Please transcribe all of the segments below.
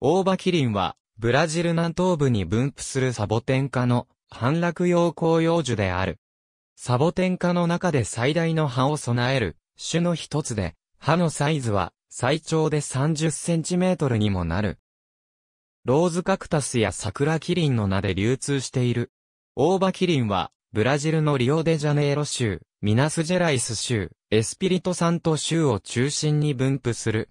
オーバキリンは、ブラジル南東部に分布するサボテン科の反落用紅葉樹である。サボテン科の中で最大の葉を備える種の一つで、葉のサイズは最長で30センチメートルにもなる。ローズカクタスや桜キリンの名で流通している。オーバキリンは、ブラジルのリオデジャネイロ州、ミナスジェライス州、エスピリトサント州を中心に分布する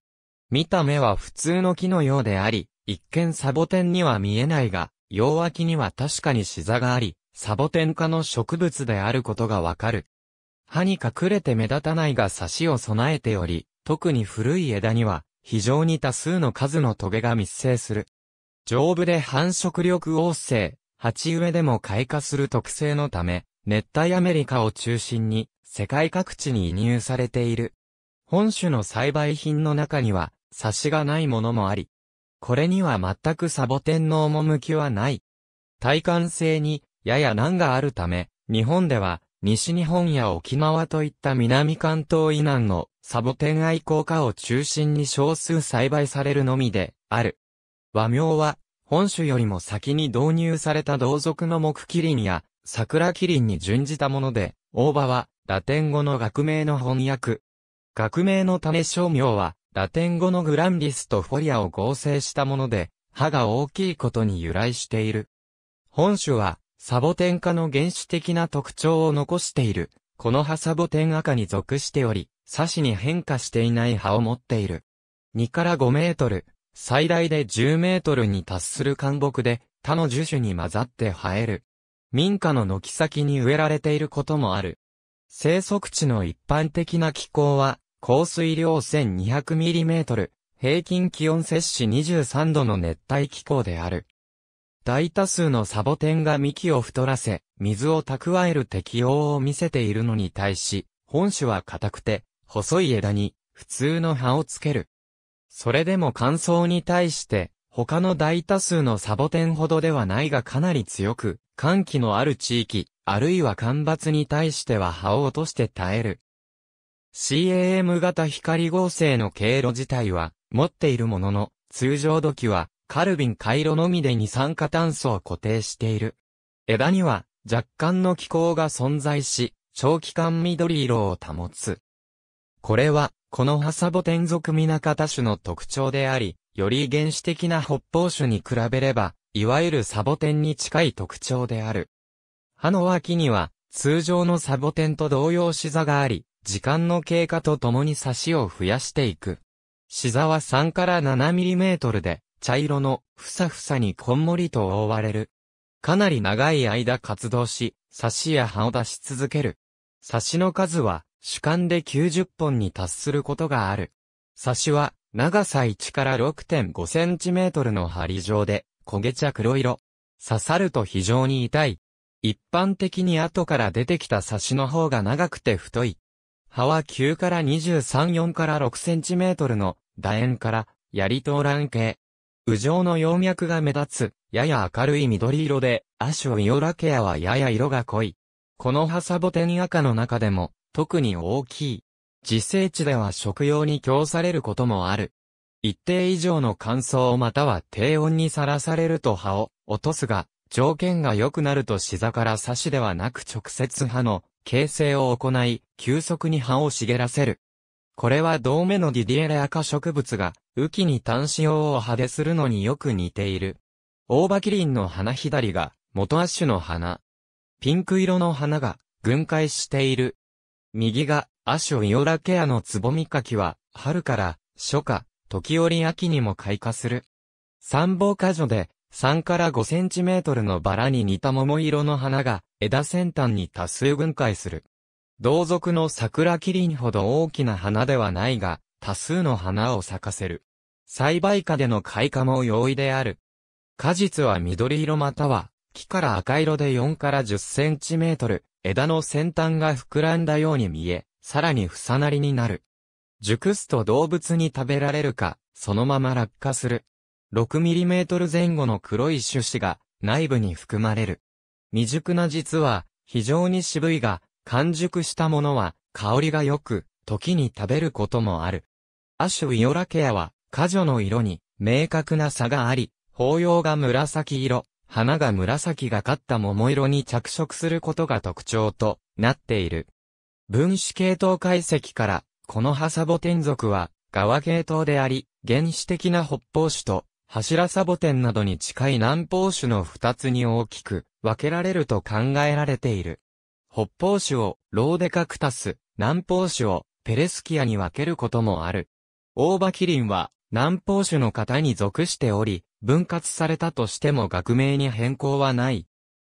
見た目は普通の木のようであり、一見サボテンには見えないが、両脇には確かにシ座があり、サボテン科の植物であることがわかる。葉に隠れて目立たないが刺しを備えており、特に古い枝には、非常に多数の数のトゲが密生する。丈夫で繁殖力旺盛、鉢植えでも開花する特性のため、熱帯アメリカを中心に、世界各地に移入されている。本種の栽培品の中には、差しがないものもあり、これには全くサボテンの趣はない。体感性にやや難があるため、日本では西日本や沖縄といった南関東以南のサボテン愛好家を中心に少数栽培されるのみである。和名は本種よりも先に導入された同族の木麒麟や桜麒麟に準じたもので、大葉はラテン語の学名の翻訳。学名の種商名はラテン語のグランディスとフォリアを合成したもので、歯が大きいことに由来している。本種は、サボテン科の原始的な特徴を残している。この葉サボテン赤に属しており、サシに変化していない葉を持っている。2から5メートル、最大で10メートルに達する灌木で、他の樹種に混ざって生える。民家の軒先に植えられていることもある。生息地の一般的な気候は、降水量 1200mm、平均気温摂氏23度の熱帯気候である。大多数のサボテンが幹を太らせ、水を蓄える適応を見せているのに対し、本種は硬くて、細い枝に、普通の葉をつける。それでも乾燥に対して、他の大多数のサボテンほどではないがかなり強く、寒気のある地域、あるいは干ばつに対しては葉を落として耐える。CAM 型光合成の経路自体は持っているものの、通常土器はカルビン回路のみで二酸化炭素を固定している。枝には若干の気候が存在し、長期間緑色を保つ。これは、このハサボテン属ミナカタ種の特徴であり、より原始的な北方種に比べれば、いわゆるサボテンに近い特徴である。葉の脇には、通常のサボテンと同様シ座があり、時間の経過とともに差しを増やしていく。シザは3から7ミリメートルで、茶色の、ふさふさにこんもりと覆われる。かなり長い間活動し、差しや葉を出し続ける。差しの数は、主観で90本に達することがある。差しは、長さ1から6.5センチメートルの針状で、焦げ茶黒色。刺さると非常に痛い。一般的に後から出てきた刺しの方が長くて太い。葉は9から23、4から6センチメートルの楕円から槍頭卵系。右状の葉脈が目立つ、やや明るい緑色で、アシュビオラケアはやや色が濃い。このハサボテン赤の中でも、特に大きい。自生地では食用に供されることもある。一定以上の乾燥または低温にさらされると葉を落とすが、条件が良くなると膝から差しではなく直接葉の形成を行い、急速に葉を茂らせる。これは同目のディディエレア科植物が、雨季に単子葉を派でするのによく似ている。大葉キリンの花左が、元アッシュの花。ピンク色の花が、群開している。右が、アッシュイオラケアのつぼみかきは、春から、初夏、時折秋にも開花する。三房花女で、3から5センチメートルのバラに似た桃色の花が、枝先端に多数分解する。同族の桜キリンほど大きな花ではないが、多数の花を咲かせる。栽培下での開花も容易である。果実は緑色または、木から赤色で4から10センチメートル、枝の先端が膨らんだように見え、さらに房なりになる。熟すと動物に食べられるか、そのまま落下する。6ミリメートル前後の黒い種子が内部に含まれる。未熟な実は、非常に渋いが、完熟したものは、香りが良く、時に食べることもある。アシュイオラケアは、花女の色に、明確な差があり、包葉が紫色、花が紫がかった桃色に着色することが特徴となっている。分子系統解析から、このハサボテン属は、側系統であり、原始的な北方種と、柱サボテンなどに近い南方種の二つに大きく分けられると考えられている。北方種をローデカクタス、南方種をペレスキアに分けることもある。大バキリンは南方種の型に属しており、分割されたとしても学名に変更はない。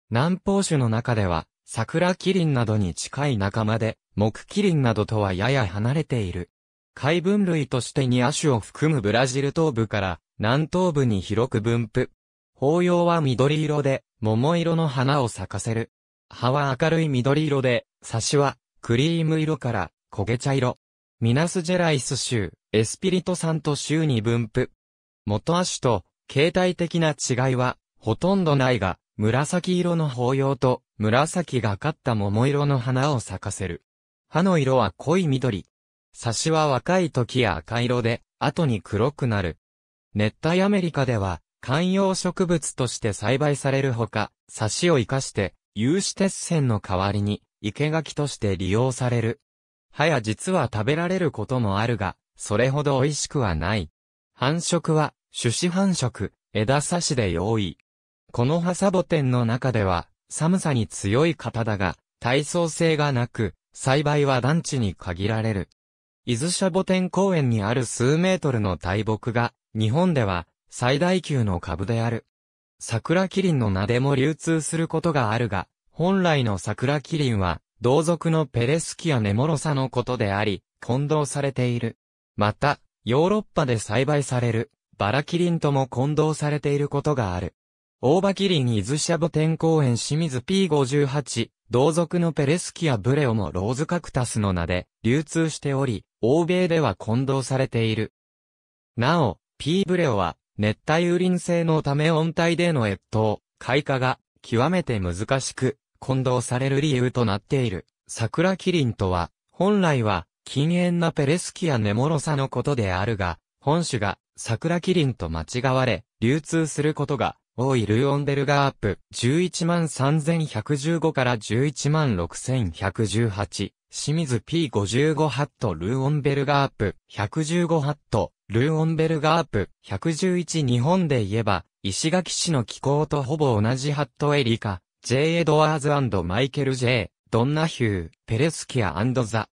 南方種の中では、桜キリンなどに近い仲間で、木キリンなどとはやや離れている。海分類として2亜種を含むブラジル東部から南東部に広く分布。法葉は緑色で、桃色の花を咲かせる。葉は明るい緑色で、サシは、クリーム色から、焦げ茶色。ミナスジェライス州、エスピリトサント州に分布。元亜種と、形態的な違いは、ほとんどないが、紫色の包葉と、紫がかった桃色の花を咲かせる。葉の色は濃い緑。サシは若い時や赤色で、後に黒くなる。熱帯アメリカでは、観葉植物として栽培されるほか、サシを活かして、有刺鉄線の代わりに、生け垣として利用される。はや実は食べられることもあるが、それほど美味しくはない。繁殖は、種子繁殖、枝刺しで用意。このハサボテンの中では、寒さに強い方だが、耐操性がなく、栽培は団地に限られる。伊豆シャボテン公園にある数メートルの大木が、日本では最大級の株である。桜麒麟の名でも流通することがあるが、本来の桜麒麟は、同族のペレスキアネモロサのことであり、混同されている。また、ヨーロッパで栽培される、バラキリンとも混同されていることがある。大バキリン伊豆シャボ天公園清水 P58、同族のペレスキアブレオもローズカクタスの名で流通しており、欧米では混同されている。なお、P ブレオは熱帯雨林性のため温帯での越冬、開花が極めて難しく混同される理由となっている。桜キリンとは、本来は禁煙なペレスキやネモロサのことであるが、本種が桜キリンと間違われ、流通することが多いルーオンベルガーアップ、113,115から116,118。清水 P55 ハットルーオンベルガーアップ、115ハット、ルーオンベルガーアップ、111日本で言えば、石垣市の気候とほぼ同じハットエリカ、J. エドワーズマイケル J. ドンナヒュー、ペレスキアザ。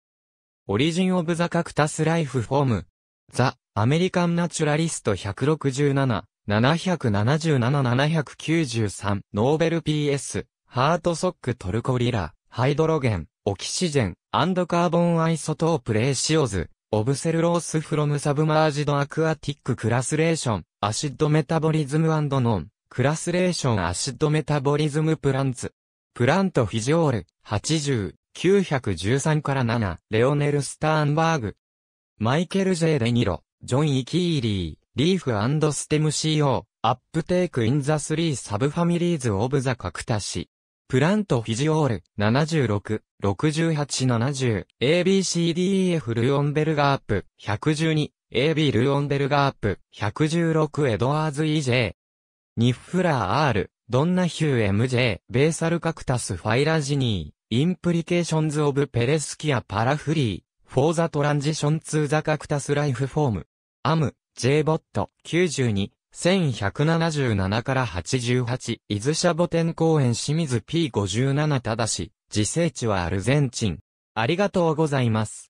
オリジン・オブ・ザ・カクタス・ライフ・フォーム。ザ・アメリカン・ナチュラリスト167。777-793ノーベル PS、ハートソックトルコリラ、ハイドロゲン、オキシジェン、アンドカーボンアイソトープレーシオズ、オブセルロースフロムサブマージドアクアティッククラスレーション、アシッドメタボリズムノン、クラスレーションアシッドメタボリズムプランツ、プラントフィジオール、80、913から7、レオネル・スターンバーグ、マイケル・ジェイ・デニロ、ジョン・イキーリー、リーフステム CO、アップテイクインザスリーサブファミリーズオブザカクタシ。プラントフィジオール、76、6870、ABCDEF ルオンベルガープ、112、AB ルオンベルガープ、116エドワーズ EJ。ニッフラー R、ドンナヒュー MJ、ベーサルカクタスファイラジニー、インプリケーションズオブペレスキアパラフリー、フォーザトランジションツーザカクタスライフフォーム。アム、JBOT92、1177から88、伊豆シャボテン公園清水 P57 ただし、自生地はアルゼンチン。ありがとうございます。